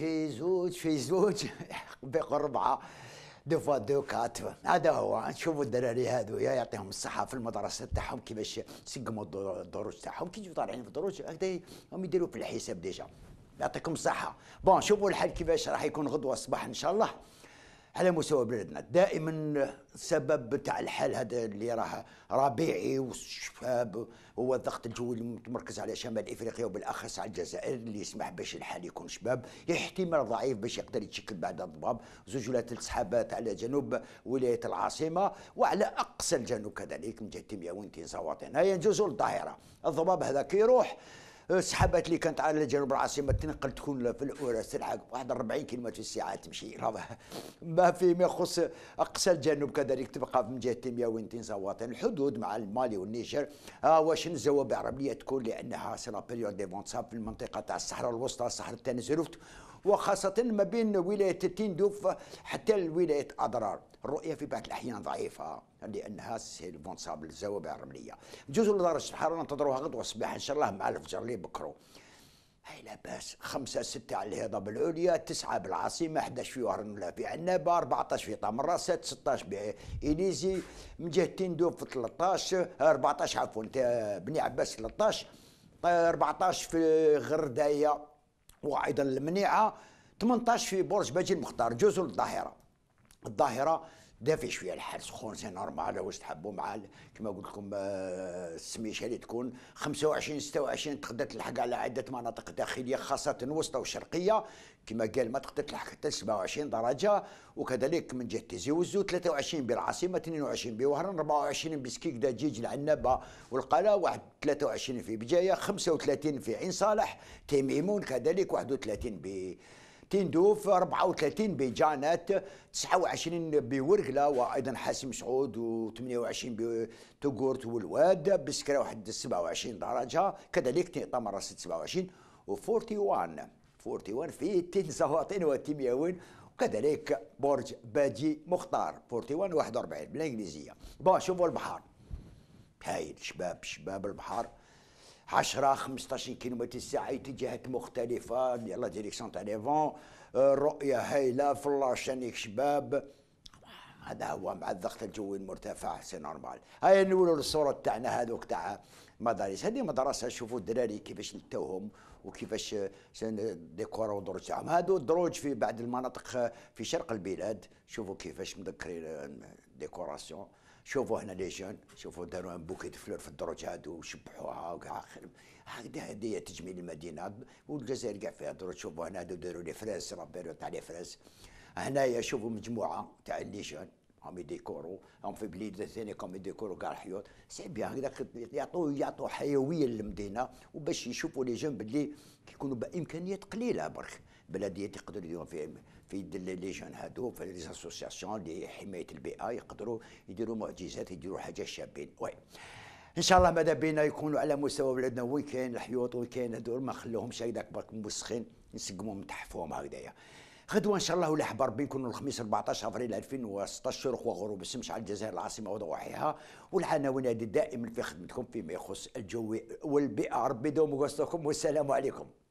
شي زوج في زوج بقوا أربعة دو فوا دو كات هذا هو نشوفوا الدراري هذو يا يعطيهم الصحة في المدرسة تاعهم كيفاش يسقموا الدروس تاعهم كي يجوا طالعين في الدروس هم يديروا في الحساب ديجا يعطيكم الصحة بون شوفوا الحال كيفاش راح يكون غدوة الصباح إن شاء الله على مستوى بلادنا دائما السبب تاع الحال هذا اللي راه ربيعي والشباب هو الضغط الجوي المتمركز على شمال افريقيا وبالاخص على الجزائر اللي يسمح باش الحال يكون شباب احتمال ضعيف باش يقدر يتشكل بعد الضباب زوج ولا ثلاث سحابات على جنوب ولايه العاصمه وعلى اقصى الجنوب كذلك من جهه تيمياوين تيزاوات هنايا يجوزوا للظاهره الضباب هذا كيروح السحابات اللي كانت على جنوب العاصمه تنقل تكون في الاولى تلحق واحد 40 كيلو في الساعه تمشي ما فيما يخص اقصى الجنوب كذلك تبقى من جهه تيميا وين تنزوات الحدود مع المالي والنيجر آه واش الزوابع الرمليه تكون لانها سي لا بيريود دي في المنطقه تاع الصحراء الوسطى صحراء التنزرفت وخاصة ما بين ولاية تندوف حتى لولاية أضرار الرؤية في بعض الأحيان ضعيفة لأنها سيلفونسابل الزوابع الرملية نجوزوا لدار الحرارة ننتظروها غدوة الصباح إن شاء الله مع الفجر اللي بكرو هاي لاباس خمسة ستة على الهضة العليا تسعة بالعاصمة 11 في وهران ولا في عنابة 14 في طامرة 16 بإليزي من جهة تندوف 13 14 عفوا بني عباس 13 14 في غردايه وايضا المنيعه 18 في برج باجي المختار جزء الظاهره الظاهره دافي شويه الحال سخون سي نورمال واش تحبوا مع كما قلت لكم آه، السميشه اللي تكون 25 26 تقدر تلحق على عده مناطق داخليه خاصه وسطى وشرقيه كما قال ما تقدر تلحق حتى 27 درجه وكذلك من جهه تيزي وزو 23 بالعاصمه 22 بوهران 24 بسكيك دجيج العنابه والقلا واحد 23 في بجايه 35 في عين صالح تيميمون كذلك 31 ب دوف 34 بيجانات 29 بورقلة وأيضا حاسم سعود و28 بتوغورت والواد بسكرة واحد 27 درجة كذلك تنطمر 26 و41 41 في تنزواطين وتيمياوين وكذلك برج بادي مختار 41 41 بالانجليزيه بون شوفوا البحر هايل شباب شباب البحر 10 15 كيلومتر الساعه اتجاهات مختلفه يلا ديريكسيون تاع ليفون آه، رؤيه هايله فلاشانيك شباب هذا هو مع الضغط الجوي المرتفع سي نورمال هاي نولوا الصورة تاعنا هذوك تاع مدارس هذه مدرسه شوفوا الدراري كيفاش نتوهم وكيفاش ديكوروا دروج تاعهم هادو الدروج في بعض المناطق آه، في شرق البلاد شوفوا كيفاش مذكرين آه، ديكوراسيون شوفوا احنا لي جون شوفوا داروا ان بوكيت فلور في الدروج هادو وشبحوها وكاع وآخر هكذا هديه تجميل المدينه والجزائر كاع فيها دروج شوفوا هنا داروا لي فرنس راه تاع لي فرنس هنايا شوفوا مجموعه تاع لي جون هم يديكورو هم في بلاد ثانية هم يديكورو كاع الحيوط بيان هكذاك يعطوا يعطوا حيويه للمدينه وباش يشوفوا لي جون باللي كيكونوا بامكانيات قليله برك بلديات يقدروا يديروا في في يد لي جون هادو في لي اسوسياسيون لحمايه البيئه يقدروا يديروا معجزات يديروا حاجه شابين وي ان شاء الله ماذا بينا يكونوا على مستوى بلادنا وين كاين الحيوط وين كاين هادو ما خلوهمش هكذاك برك مسخين نسقمهم نتحفوهم هكذايا غدوه ان شاء الله ولا حب بين نكونوا الخميس 14 افريل 2016 شروق وغروب الشمس على الجزائر العاصمه وضواحيها والعناوين دائما في خدمتكم فيما يخص الجو والبيئه ربي دوم وسطكم والسلام عليكم